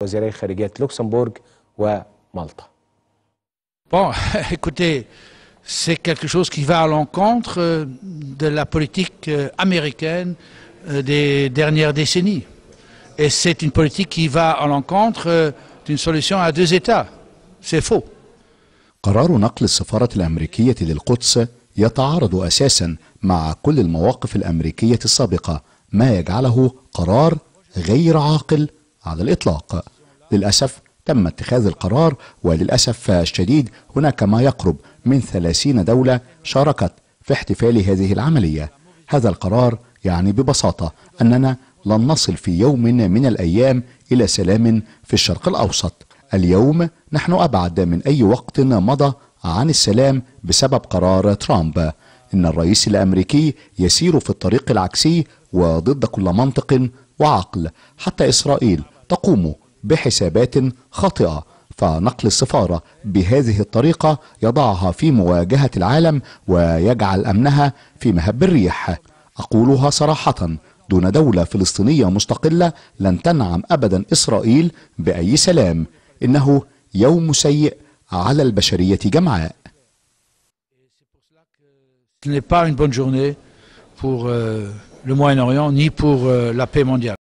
وزيري خارجية لوكسمبورغ ومالطا. Bon, écoutez, c'est quelque chose qui va à l'encontre de la politique américaine des dernières décennies. Et c'est une politique qui va à l'encontre d'une solution à deux États. C'est faux. قرار نقل السفارة الأمريكية للقدس يتعارض أساسا مع كل المواقف الأمريكية السابقة ما يجعله قرار غير عاقل على الإطلاق للأسف تم اتخاذ القرار وللأسف الشديد هناك ما يقرب من ثلاثين دولة شاركت في احتفال هذه العملية هذا القرار يعني ببساطة أننا لن نصل في يوم من الأيام إلى سلام في الشرق الأوسط اليوم نحن أبعد من أي وقت مضى عن السلام بسبب قرار ترامب إن الرئيس الأمريكي يسير في الطريق العكسي وضد كل منطق وعقل حتى إسرائيل تقوم بحسابات خاطئة فنقل السفارة بهذه الطريقة يضعها في مواجهة العالم ويجعل أمنها في مهب الريح أقولها صراحة دون دولة فلسطينية مستقلة لن تنعم أبدا إسرائيل بأي سلام إنه يوم سيء على البشرية جمعاء Ce n'est pas une bonne journée pour euh, le Moyen-Orient ni pour euh, la paix mondiale.